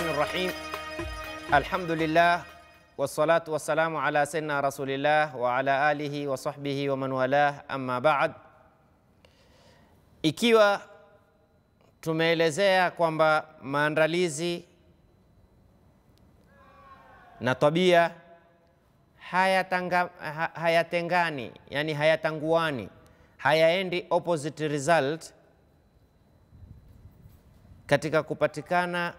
rahmani rahim. Alhamdulillah wassalatu wassalamu ala sayyidina rasulillah wa ala alihi wa sahbihi wa man walah, amma baad. Ikiwa tumeelezea kwamba maandalizi na tabia hayatanga, hayatengani, yani hayatanguani, hayaendi opposite result katika kupatikana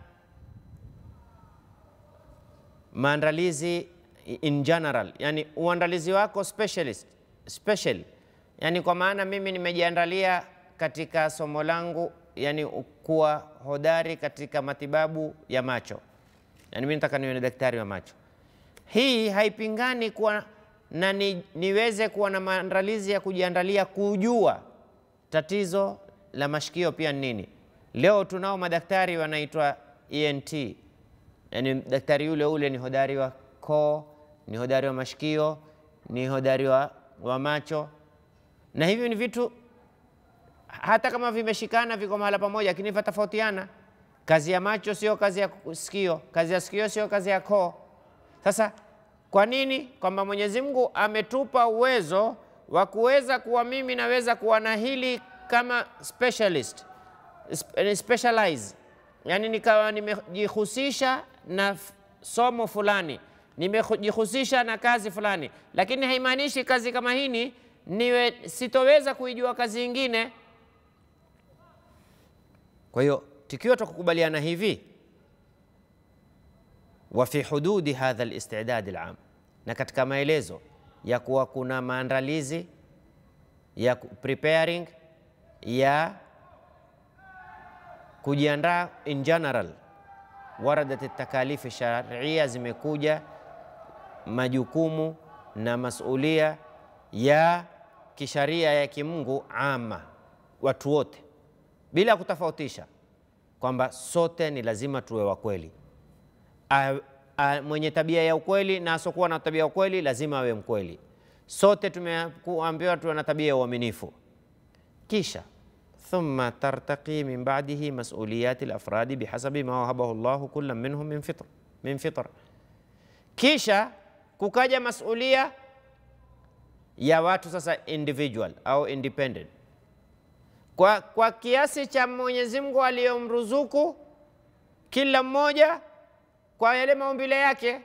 maandalizi in general, yani uandalizi wako specialist, special, yani kwa maana mimi nimejiandalia katika somo langu, yani kuwa hodari katika matibabu ya macho, yani mimi nataka niwe daktari wa macho. Hii haipingani kuwa na ni, niweze kuwa na maandalizi ya kujiandalia kujua tatizo la mashikio pia nini. Leo tunao madaktari wanaitwa ENT yani daktari yule ule ni hodari wa koo, ni hodari wa mashikio, ni hodari wa, wa macho, na hivyo ni vitu hata kama vimeshikana viko mahala pamoja, lakini vatofautiana. Kazi ya macho sio kazi ya sikio, kazi ya sikio sio kazi ya koo. Sasa kwa nini? Kwamba Mwenyezi Mungu ametupa uwezo wa kuweza kuwa mimi naweza kuwa na hili kama specialist specialize yani nikawa nimejihusisha na somo fulani, nimejihusisha na kazi fulani, lakini haimaanishi kazi kama hini niwe sitoweza kuijua kazi ingine. Kwa hiyo tukiwa tukukubaliana hivi wa fi hududi hadha alistidad alam, na katika maelezo ya kuwa kuna maandalizi ya preparing ya kujiandaa in general, waradat takalifi sharia, zimekuja majukumu na masulia ya kisharia ya kimungu ama watu wote bila kutofautisha kwamba sote ni lazima tuwe wa kweli. Mwenye tabia ya ukweli na asokuwa na tabia ya ukweli lazima awe mkweli. Sote tumeambiwa tuwe na tabia ya uaminifu, kisha ثم ترتقي من بعده مسؤوليات الافراد بحسب ما wahabahu الله كل minhum min فطر من فطر kisha kukaja masulia ya watu sasa individual au independent kwa, kwa kiasi cha Mwenyezi Mungu aliyomruzuku kila mmoja kwa yale maumbile yake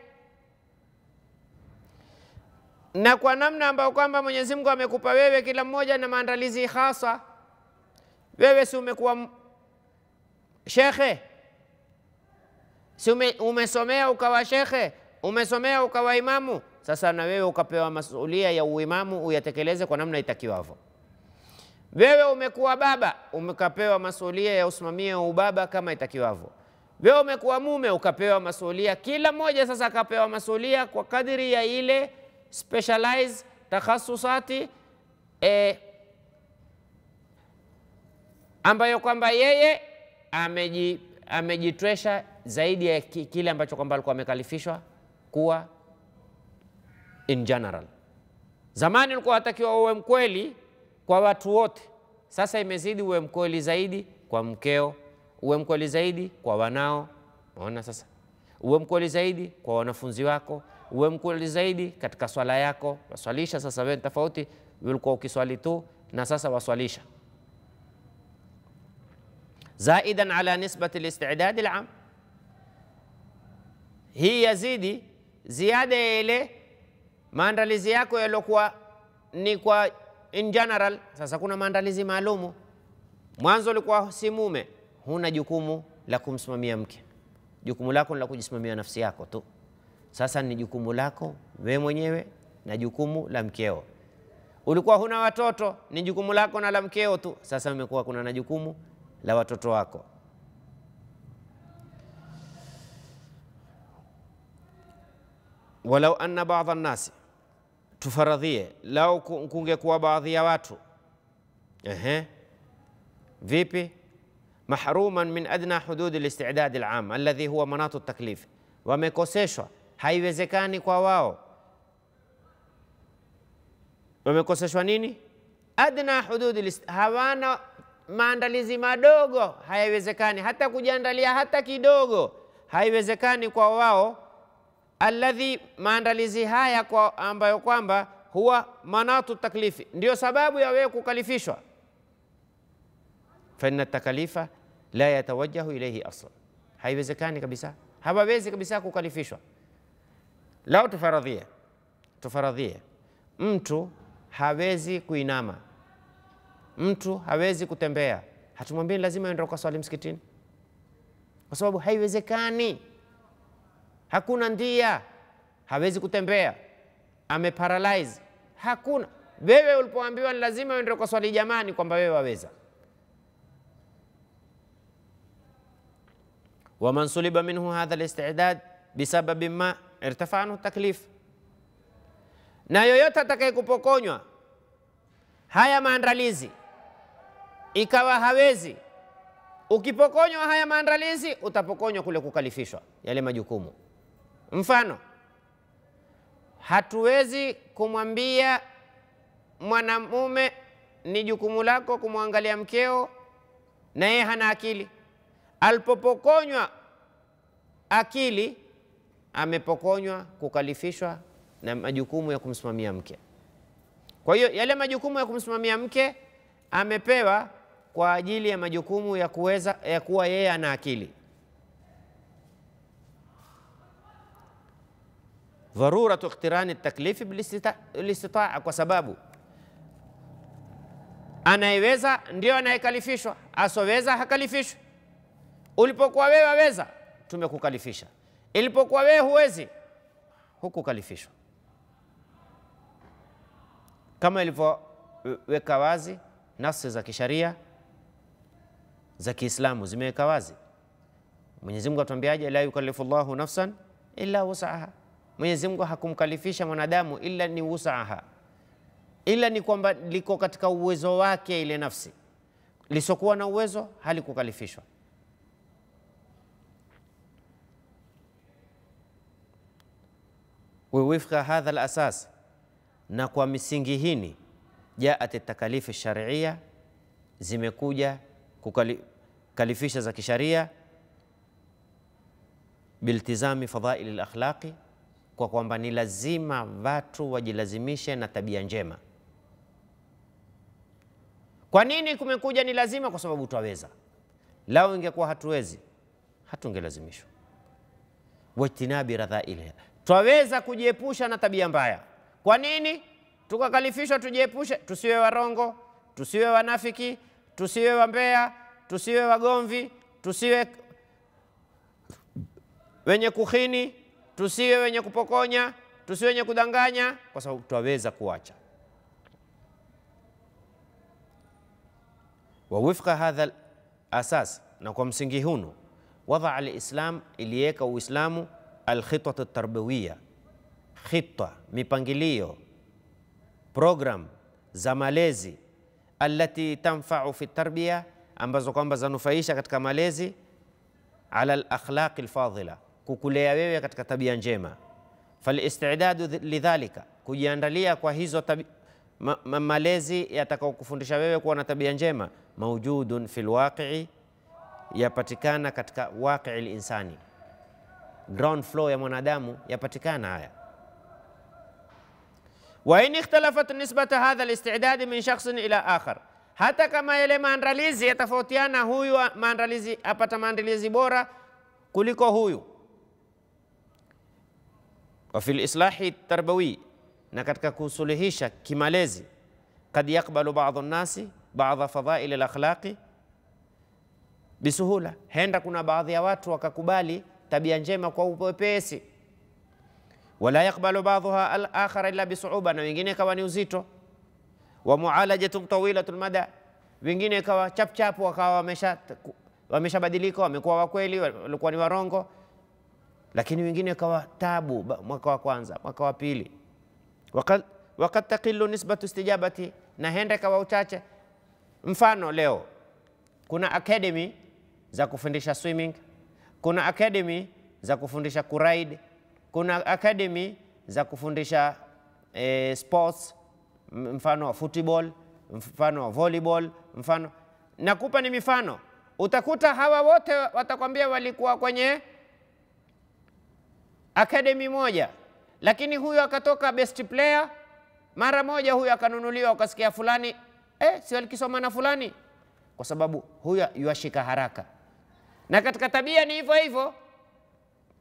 na kwa namna ambayo kwamba Mwenyezi Mungu amekupa wewe kila mmoja na maandalizi hasa wewe si umekuwa shekhe, si umesomea ukawa shekhe, umesomea ukawa imamu. Sasa na wewe ukapewa masulia ya uimamu uyatekeleze kwa namna itakiwavyo. Wewe umekuwa baba, umekapewa masulia ya usimamia ubaba kama itakiwavyo. Wewe umekuwa mume, ukapewa masulia. Kila mmoja sasa akapewa masulia kwa kadiri ya ile specialized takhasusati eh, ambayo kwamba yeye ameji, amejitwesha zaidi ya kile ambacho kwamba alikuwa amekalifishwa kuwa in general. Zamani ulikuwa watakiwa uwe mkweli kwa watu wote, sasa imezidi uwe mkweli zaidi kwa mkeo, uwe mkweli zaidi kwa wanao. Unaona sasa, uwe mkweli zaidi kwa wanafunzi wako, uwe mkweli zaidi katika swala yako. Waswalisha sasa wewe tofauti, ulikuwa ukiswali tu, na sasa waswalisha زائدا على نسبة الاستعداد العام hii yazidi ziada ya ile maandalizi yako yaliokuwa ni kwa in general. Sasa kuna maandalizi maalumu. Mwanzo ulikuwa si mume, huna jukumu la kumsimamia mke, jukumu lako ni la kujisimamia nafsi yako tu. Sasa ni jukumu lako wewe mwenyewe na jukumu la mkeo. Ulikuwa huna watoto, ni jukumu lako na la mkeo tu. Sasa imekuwa kuna na jukumu la watoto wako. walau anna baadha nasi, tufaradhie lau kungekuwa baadhi ya watu ehe, vipi mahruman min adna hududi listiidadi lam aladhi huwa manatu taklifi. wamekoseshwa, haiwezekani kwa wao. Wamekoseshwa nini? Adna hududi, listiidadi hawana maandalizi madogo hayawezekani, hata kujiandalia hata kidogo haiwezekani kwa wao. Alladhi, maandalizi haya kwa ambayo kwamba huwa manatu taklifi, ndio sababu ya wewe kukalifishwa. Faina takalifa la yatawajahu ilaihi asla haiwezekani kabisa, hawawezi kabisa kukalifishwa. Lao tufaradhie, tufaradhie mtu hawezi kuinama mtu hawezi kutembea, hatumwambii lazima enda swali msikitini, kwa sababu haiwezekani, hakuna ndia, hawezi kutembea, ameparalyze, hakuna. Wewe ulipoambiwa ni lazima uende swali jamani, kwamba wewe waweza waman suliba minhu hadha listidad bisababi ma irtafa anhu taklif, na yoyote atakayekupokonywa haya maandalizi ikawa hawezi, ukipokonywa haya maandalizi utapokonywa kule kukalifishwa yale majukumu. Mfano, hatuwezi kumwambia mwanamume ni jukumu lako kumwangalia mkeo na yeye hana akili. Alipopokonywa akili, amepokonywa kukalifishwa na majukumu ya kumsimamia mke. Kwa hiyo yale majukumu ya kumsimamia mke amepewa kwa ajili ya majukumu ya kuweza ya kuwa yeye ana akili. Dharuratu ikhtirani taklifi bilistitaa, kwa sababu anayeweza ndio anayekalifishwa, asoweza hakalifishwi. Ulipokuwa wewe waweza, tumekukalifisha. Ilipokuwa wewe huwezi, hukukalifishwa, kama ilivyoweka wazi nafsi za kisharia za Kiislamu zimeweka wazi. Mwenyezi Mungu atuambiaje? la yukallifu llahu nafsan illa wusaha. Mwenyezi Mungu hakumkalifisha mwanadamu ila ni wusaha, ila ni kwamba liko katika uwezo wake. Ile nafsi lisokuwa na uwezo halikukalifishwa. wifqa hadha lasas, na kwa misingi hini jaat takalifu sharia, zimekuja kukalifisha za kisharia biltizami fadhaili lakhlaqi, kwa kwamba ni lazima watu wajilazimishe na tabia njema. Kwa nini kumekuja ni lazima? Kwa sababu twaweza. Lao ingekuwa hatuwezi, hatungelazimishwa. Wajtinabi radhailiha, twaweza kujiepusha na tabia mbaya. Kwa nini tukakalifishwa tujiepushe? Tusiwe warongo, tusiwe wanafiki, tusiwe wambea, tusiwe wagomvi, tusiwe wenye kuhini, tusiwe wenye kupokonya, tusiwe wenye kudanganya, kwa sababu twaweza kuacha. wa wifqa hadha asas, na kwa msingi huno wadha alislam iliweka Uislamu alkhitatu tarbawiya, khita mipangilio, program za malezi allati tanfau fi tarbia, ambazo kwamba zanufaisha katika malezi, ala lakhlaqi lfadhila, kukulea wewe katika tabia njema. Falistidadu lidhalika, kujiandalia kwa hizo tabi, ma, ma, malezi yatakaokufundisha wewe kuwa na tabia njema, maujudun fi lwaqii, yapatikana katika waqii linsani, ground floor ya mwanadamu yapatikana haya وإن اختلفت نسبة هذا الاستعداد من شخص إلى آخر حتى كما يلي مانراليزي يتفوتيانا هويو مانراليزي أبتا مانراليزي بورا كلكو هويو وفي الإصلاح التربوي نكتك كسلهيشا كماليزي قد يقبل بعض الناس بعض فضائل الأخلاق بسهولة هندا كنا بعض يواتو وككبالي تبيان جيما كوبيسي wala yakbalu ba'dhuha al-akhar illa bisu'uba, na wengine kawa ni uzito wa mualajatun tawilatul mada, wengine kawa chap chap, wakawa wamesha wameshabadilika, wamekuwa wakweli, walikuwa ni warongo, lakini wengine kawa tabu, mwaka wa kwanza, mwaka wa pili, wakati wakad taqillu nisbatu istijabati, na hende kawa uchache. Mfano leo kuna academy za kufundisha swimming, kuna academy za kufundisha kuride kuna academy za kufundisha e, sports mfano wa football, mfano wa volleyball, mfano nakupa ni mifano. Utakuta hawa wote watakwambia walikuwa kwenye academy moja, lakini huyo akatoka best player mara moja, huyo akanunuliwa, ukasikia fulani eh, si alikisoma na fulani, kwa sababu huyo yuashika haraka, na katika tabia ni hivyo hivyo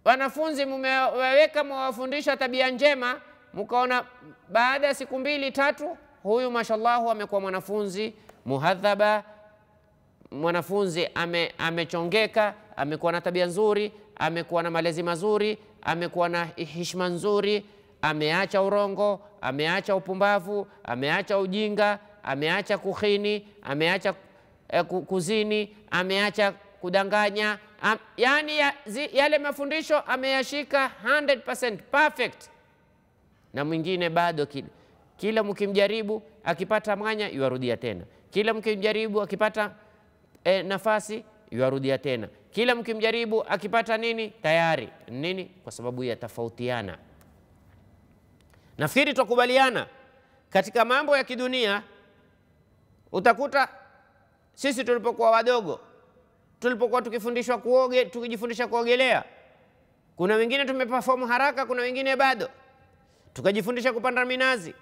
wanafunzi mmewaweka mwawafundisha tabia njema, mkaona baada ya siku mbili tatu, huyu mashallahu amekuwa mwanafunzi muhadhaba, mwanafunzi ame, amechongeka, amekuwa na tabia nzuri, amekuwa na malezi mazuri, amekuwa na hishma nzuri, ameacha urongo, ameacha upumbavu, ameacha ujinga, ameacha kuhini, ameacha eh, kuzini, ameacha kudanganya am, yani ya, zi, yale mafundisho ameyashika 100% perfect, na mwingine bado kile kila mkimjaribu akipata mwanya yuarudia tena, kila mkimjaribu akipata e, nafasi yuarudia tena, kila mkimjaribu akipata nini tayari nini, kwa sababu ya tofautiana. Nafikiri twakubaliana katika mambo ya kidunia, utakuta sisi tulipokuwa wadogo tulipokuwa tukifundishwa kuoge, tukijifundisha kuogelea, kuna wengine tumeperform haraka, kuna wengine bado. Tukajifundisha kupanda minazi,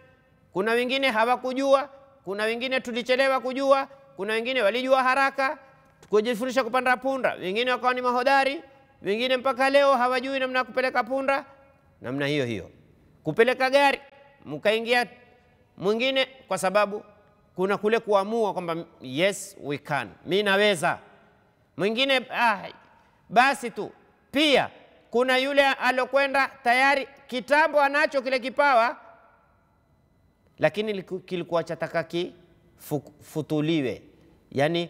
kuna wengine hawakujua, kuna wengine tulichelewa kujua, kuna wengine walijua haraka. Tukajifundisha kupanda punda, wengine wakawa ni mahodari, wengine mpaka leo hawajui namna ya kupeleka punda. Namna hiyo hiyo kupeleka gari, mkaingia mwingine, kwa sababu kuna kule kuamua kwamba yes we can, mi naweza mwingine ah, basi tu. Pia kuna yule alokwenda tayari kitambo anacho kile kipawa, lakini kilikuwa chataka kifutuliwe, yani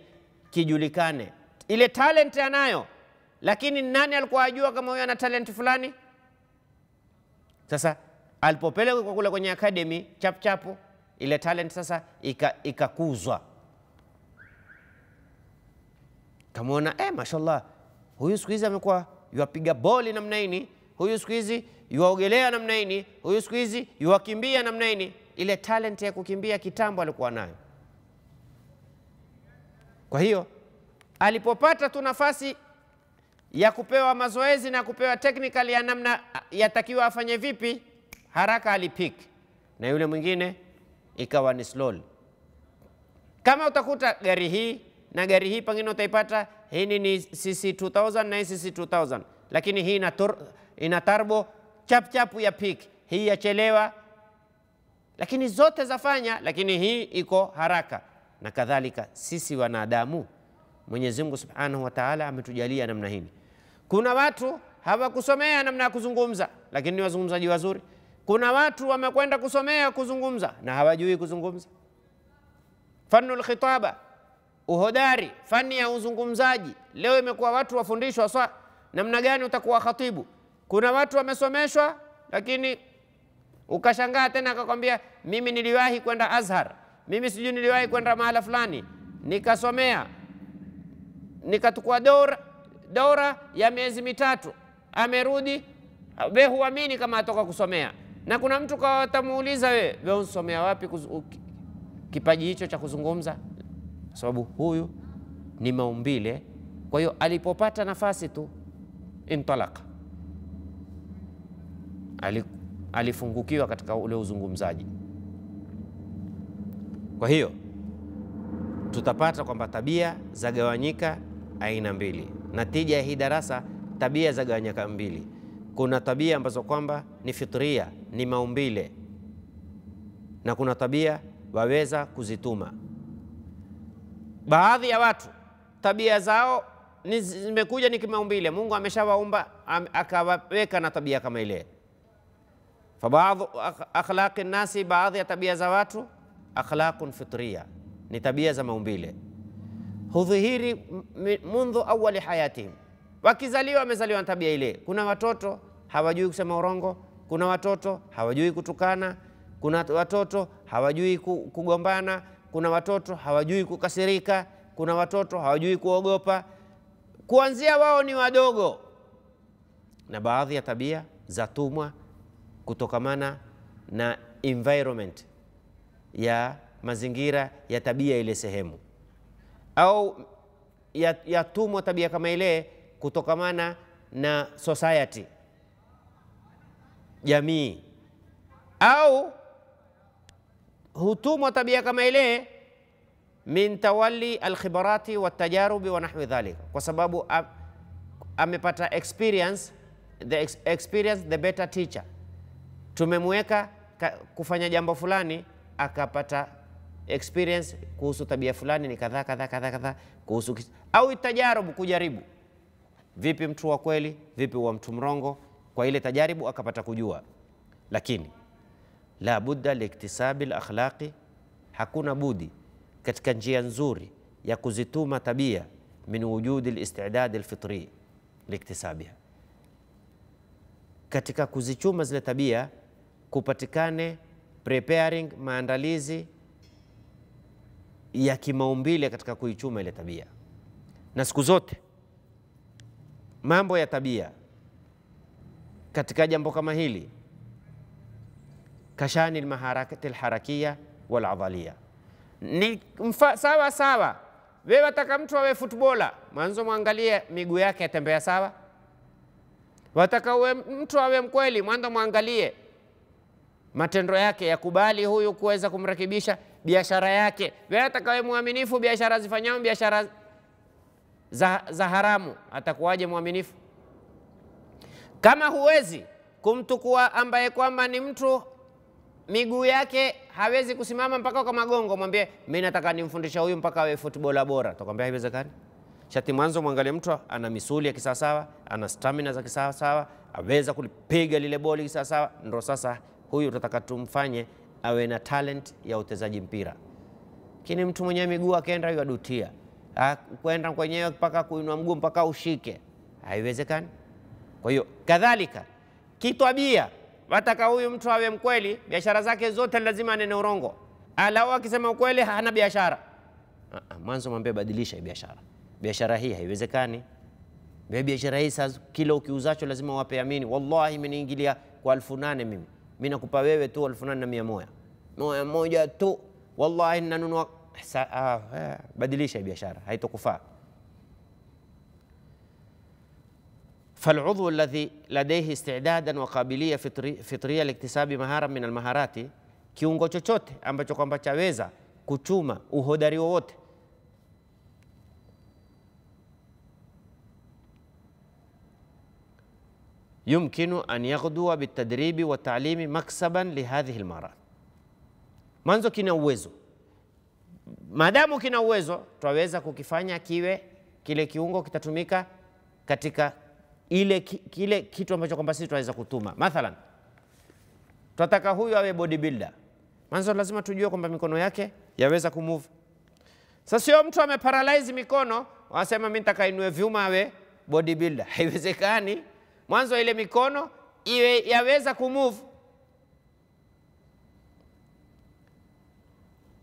kijulikane. Ile talent anayo, lakini nani alikuwa ajua kama huyo ana talent fulani? Sasa alipopelekwa kule kwenye akademi chapchapu, ile talent sasa ikakuzwa ika kamwona eh, mashallah, huyu siku hizi amekuwa yuwapiga boli namna hii, huyu siku hizi yuwaogelea namna hii, huyu siku hizi yuwakimbia namna hii. Ile talent ya kukimbia kitambo alikuwa nayo. Kwa hiyo alipopata tu nafasi ya kupewa mazoezi na kupewa technical ya namna yatakiwa afanye vipi, haraka alipik, na yule mwingine ikawa ni slow. Kama utakuta gari hii na gari hii pengine utaipata hii ni cc 2000 na cc 2000 lakini hii ina, ina turbo chap ya pik hii yachelewa lakini zote zafanya lakini hii iko haraka na kadhalika sisi wanadamu mwenyezi mungu subhanahu wa taala ametujalia namna hii kuna watu hawakusomea namna ya kuzungumza lakini ni wazungumzaji wazuri kuna watu wamekwenda kusomea kuzungumza na hawajui kuzungumza fannul khitaba uhodari, fani ya uzungumzaji. Leo imekuwa watu wafundishwa sa namna gani utakuwa khatibu. Kuna watu wamesomeshwa, lakini ukashangaa tena, akakwambia mimi niliwahi kwenda Azhar, mimi sijui niliwahi kwenda mahala fulani, nikasomea nikatukua dora, dora ya miezi mitatu, amerudi we huamini kama atoka kusomea. Na kuna mtu kawatamuuliza wewe, we unsomea wapi kipaji hicho cha kuzungumza? kwa sababu huyu ni maumbile. Kwa hiyo alipopata nafasi tu intalaka, alifungukiwa katika ule uzungumzaji. Kwa hiyo tutapata kwamba tabia zagawanyika aina mbili. Natija ya hii darasa, tabia zagawanyika mbili. Kuna tabia ambazo kwamba ni fitria, ni maumbile, na kuna tabia waweza kuzituma Baadhi ya watu tabia zao ni zimekuja ni kimaumbile, Mungu ameshawaumba akawaweka na tabia kama ile. Fabaadhu akhlaqi nasi, baadhi ya tabia za watu akhlaqun fitria, ni tabia za maumbile, hudhihiri mundhu awali hayatihim, wakizaliwa wamezaliwa na tabia ile. Kuna watoto hawajui kusema urongo, kuna watoto hawajui kutukana, kuna watoto hawajui kugombana kuna watoto hawajui kukasirika, kuna watoto hawajui kuogopa kuanzia wao ni wadogo, na baadhi ya tabia zatumwa kutokamana na environment ya mazingira ya tabia ile sehemu, au yatumwa ya tabia kama ile kutokamana na society jamii au hutumwa tabia kama ile min tawalli alkhibarati watajarubi wa nahwi dhalika, kwa sababu amepata experience, the experience the better teacher. Tumemweka kufanya jambo fulani akapata experience kuhusu tabia fulani ni kadhaa kadhaa kadhaa kadhaa, kuhusu au tajarubu, kujaribu vipi mtu wa kweli, vipi wa mtu mrongo, kwa ile tajaribu akapata kujua. Lakini la budda liktisabi lakhlaqi, hakuna budi katika njia nzuri ya kuzituma tabia min wujudi listidadi lfitri liktisabiha, katika kuzichuma zile tabia kupatikane preparing, maandalizi ya kimaumbile katika kuichuma ile tabia. Na siku zote mambo ya tabia katika jambo kama hili kashani almaharakati alharakia waladalia ni mfa, sawa sawa. we wataka mtu awe futbola, mwanzo mwangalie miguu yake yatembea sawa. Wataka uwe mtu awe mkweli, mwanzo mwangalie matendo yake yakubali huyu kuweza kumrekebisha biashara yake. Wewe atakawe mwaminifu, biashara zifanyao biashara za, za haramu, atakuwaje mwaminifu? Kama huwezi kumtukua ambaye kwamba ni mtu miguu yake hawezi kusimama mpaka kwa magongo, mwambie mimi nataka nimfundisha huyu mpaka awe footballer bora, takwambia haiwezekani. Shati mwanzo mwangalie mtu ana misuli ya kisawasawa, ana stamina za kisawasawa, aweza kulipiga lile boli kisawasawa, ndo sasa huyu tutataka tumfanye awe na talent ya uchezaji mpira. Lakini mtu mwenye miguu akaenda huyo adutia, ah, kwenda kwenyewe mpaka kuinua mguu mpaka ushike, haiwezekani. Kwa hiyo kadhalika kitwabia Wataka huyu mtu awe mkweli, biashara zake zote lazima anene urongo, alau akisema ukweli hana biashara. Ah, ah, mwanzo mwambie badilisha biashara, biashara hii haiwezekani. Biashara hii sasa, kila ukiuzacho lazima wape amini, wallahi imeniingilia kwa elfu nane mimi mimi nakupa wewe tu elfu nane na mia moja moja moja tu, wallahi nanunua. Ah, eh, badilisha biashara, haitokufaa. فالعضو الذي لديه استعدادا وقابلية فطرية, فطرية لاكتساب مهارة من المهارات kiungo chochote ambacho kwamba chaweza kuchuma uhodari wowote yumkinu an yaghdua bitadribi wa taalimi maksaban lihadhihi lmarat. Mwanzo kina uwezo, maadamu kina uwezo, twaweza kukifanya kiwe kile kiungo kitatumika katika ile kile kitu ambacho kwamba sisi tunaweza kutuma. Mathalan, tunataka huyu awe bodybuilder, mwanzo lazima tujue kwamba mikono yake yaweza kumove. Sasa sio mtu ameparalyze mikono, wasema mimi nitakainue vyuma awe bodybuilder, haiwezekani. Mwanzo ile mikono iwe yaweza kumove.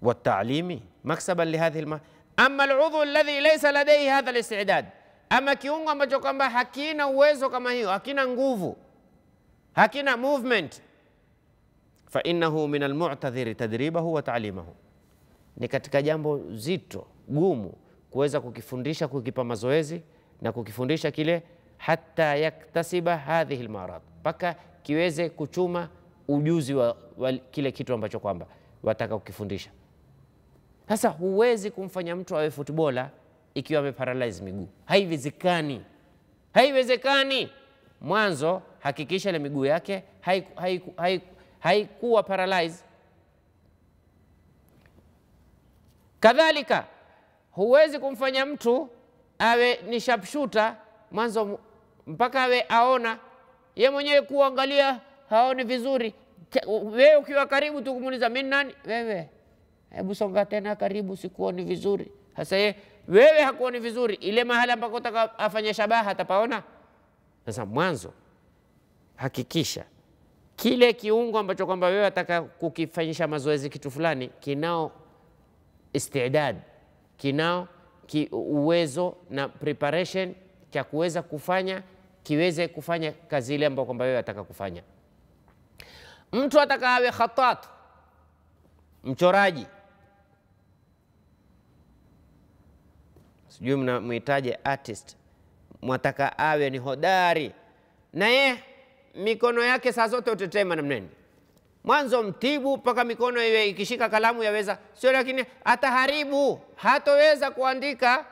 والتعليم مكسبا لهذه الم... أما alladhi laysa ladayhi hadha هذا الاستعداد ama kiungo ambacho kwamba hakina uwezo kama hiyo, hakina nguvu, hakina movement, fa innahu min almu'tadhiri tadribahu wa taalimahu, ni katika jambo zito gumu kuweza kukifundisha, kukipa mazoezi na kukifundisha kile, hata yaktasiba hadhihi almarad, mpaka kiweze kuchuma ujuzi wa, wa kile kitu ambacho kwamba wataka kukifundisha. Sasa huwezi kumfanya mtu awe futbola ikiwa ameparalyze miguu. Haiwezekani, haiwezekani. Mwanzo hakikisha ile miguu yake haikuwa hai, hai, hai paralyze. Kadhalika huwezi kumfanya mtu awe ni sharpshooter mwanzo mpaka awe aona ye mwenyewe kuangalia haoni vizuri. Wewe ukiwa karibu tu kumuuliza mimi nani, wewe hebu songa tena karibu, sikuoni vizuri. Hasa yeye wewe hakuoni vizuri, ile mahala ambako utaka afanya shabaha atapaona. Sasa mwanzo hakikisha kile kiungo ambacho kwamba wewe ataka kukifanyisha mazoezi kitu fulani kinao istidad, kinao ki uwezo na preparation cha kuweza kufanya kiweze kufanya kazi ile ambayo kwamba wewe ataka kufanya. Mtu ataka awe khatat, mchoraji sijui mnamwitaje artist, mwataka awe ni hodari na ye mikono yake saa zote utetema namneni mwanzo mtibu mpaka mikono iwe ikishika kalamu yaweza sio, lakini ataharibu, hatoweza kuandika.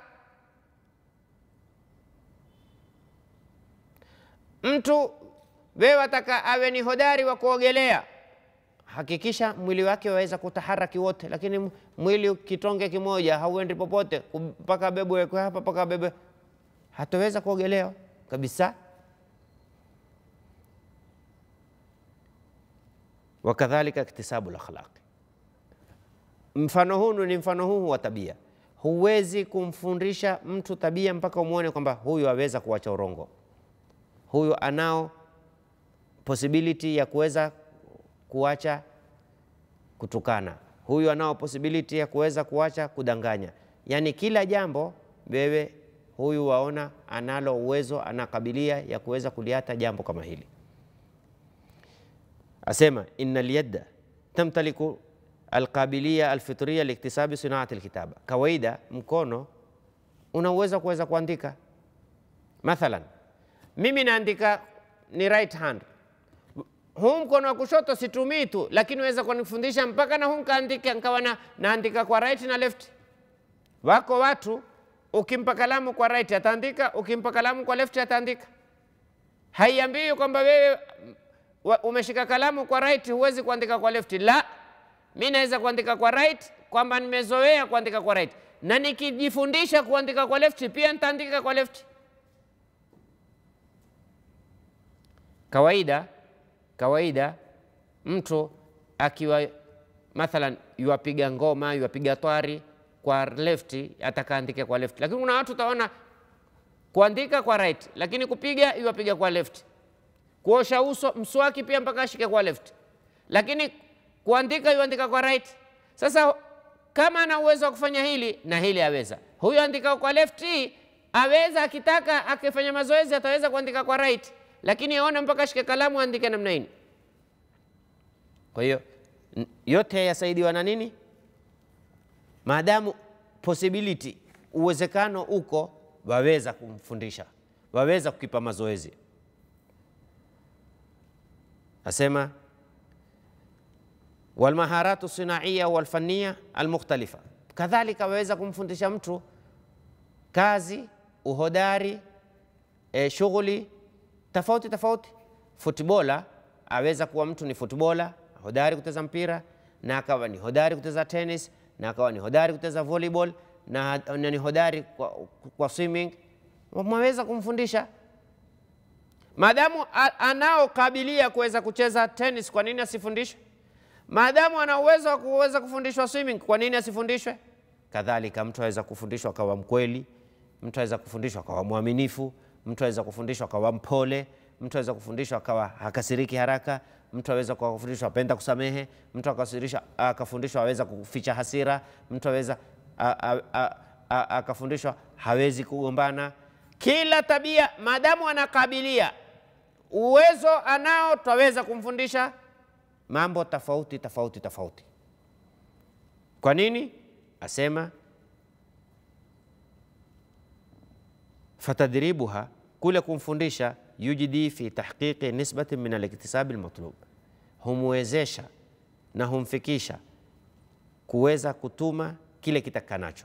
Mtu wewe wataka awe ni hodari wa kuogelea, hakikisha mwili wake waweza kutaharaki wote, lakini mwili kitonge kimoja hauendi popote, mpaka abebwe hapa, mpaka abebwe, hataweza kuogelea kabisa. Wakadhalika iktisabu lakhlaqi, mfano huu ni mfano huu wa tabia. Huwezi kumfundisha mtu tabia mpaka umwone kwamba huyu aweza kuacha urongo, huyu anao possibility ya kuweza kuacha kutukana, huyu anao possibility ya kuweza kuacha kudanganya. Yaani kila jambo wewe huyu waona analo uwezo, anakabilia ya kuweza kuliata jambo kama hili. Asema innal lyadda tamtaliku alqabiliya alfitria liktisabi sinaati alkitaba, kawaida mkono una uwezo kuweza kuandika. Mathalan, mimi naandika ni right hand huu mkono wa kushoto situmii tu, lakini weza kunifundisha mpaka na huu nkaandika, nkawa na, naandika kwa right na left. Wako watu ukimpa kalamu kwa right ataandika, ukimpa kalamu kwa left ataandika. Haiambii kwamba wewe umeshika kalamu kwa right huwezi kuandika kwa left. La, mi naweza kuandika kwa right kwamba nimezoea kuandika kwa right, na nikijifundisha kuandika kwa left pia nitaandika kwa left. Kawaida Kawaida mtu akiwa mathalan yuwapiga ngoma yuwapiga twari kwa lefti atakaandike kwa lefti, lakini kuna watu utaona kuandika kwa right, lakini kupiga yuwapiga kwa lefti. Kuosha uso mswaki pia mpaka ashike kwa lefti, lakini kuandika yuandika kwa right. Sasa kama ana uwezo wa kufanya hili na hili aweza, huyu andika kwa lefti aweza, akitaka akifanya mazoezi ataweza kuandika kwa right lakini aona mpaka ashike kalamu aandike namna hii. Kwa hiyo yote yasaidiwa na nini? Maadamu possibility, uwezekano uko, waweza kumfundisha, waweza kukipa mazoezi. Asema walmaharatu sinaia walfania almukhtalifa, kadhalika waweza kumfundisha mtu kazi, uhodari, e, shughuli tofauti tofauti. Futbola aweza kuwa mtu ni futbola hodari kucheza mpira na akawa ni hodari kucheza tennis na akawa ni hodari kucheza volleyball na, na ni hodari kwa, kwa swimming. Mwaweza kumfundisha anao anaokabilia kuweza kucheza tennis, kwa nini asifundishwe? Madamu ana uwezo wa kuweza kufundishwa swimming, kwa nini asifundishwe? Kadhalika, mtu aweza kufundishwa akawa mkweli, mtu aweza kufundishwa akawa mwaminifu, Mtu aweza kufundishwa akawa mpole, mtu aweza kufundishwa akawa hakasiriki haraka, mtu aweza kufundishwa apenda kusamehe, mtu akafundishwa aweza kuficha hasira, mtu aweza akafundishwa hawezi kugombana. Kila tabia maadamu anakabilia uwezo anao, twaweza kumfundisha mambo tofauti tofauti tofauti. Kwa nini? Asema fatadribuha, kule kumfundisha, yujdi fi tahqiqi nisbati min aliktisabi almatlub, humwezesha na humfikisha kuweza kutuma kile kitakanacho.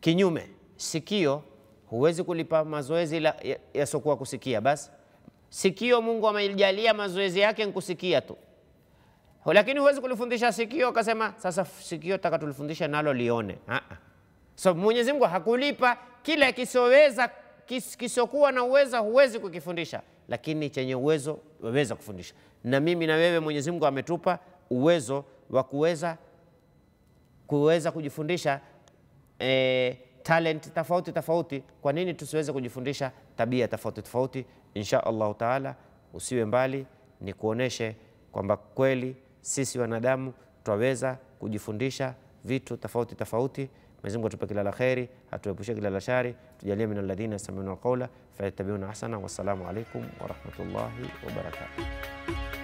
Kinyume, sikio huwezi kulipa mazoezi yasiokuwa kusikia. Basi sikio Mungu amejalia mazoezi yake nikusikia tu lakini huwezi kulifundisha sikio akasema sasa sikio taka tulifundisha nalo lione. Ah, ah. So Mwenyezi Mungu hakulipa kila kisoweza kis, kisokuwa na uwezo huwezi kukifundisha, lakini chenye uwezo waweza kufundisha. Na mimi na wewe Mwenyezi Mungu ametupa uwezo wa kuweza kuweza kujifundisha eh, talent tofauti tofauti. Kwa nini tusiweze kujifundisha tabia tofauti tofauti? Insha Allahu taala, usiwe mbali, ni kuoneshe kwamba kweli sisi wanadamu twaweza kujifundisha vitu tofauti tofauti. Mwenyezi Mungu atupe kila la kheri, atuepushe kila la shari, tujalie min alladhina yastami'una alqawla fayattabi'una ahsana. Wassalamu alaikum warahmatullahi wabarakatuh.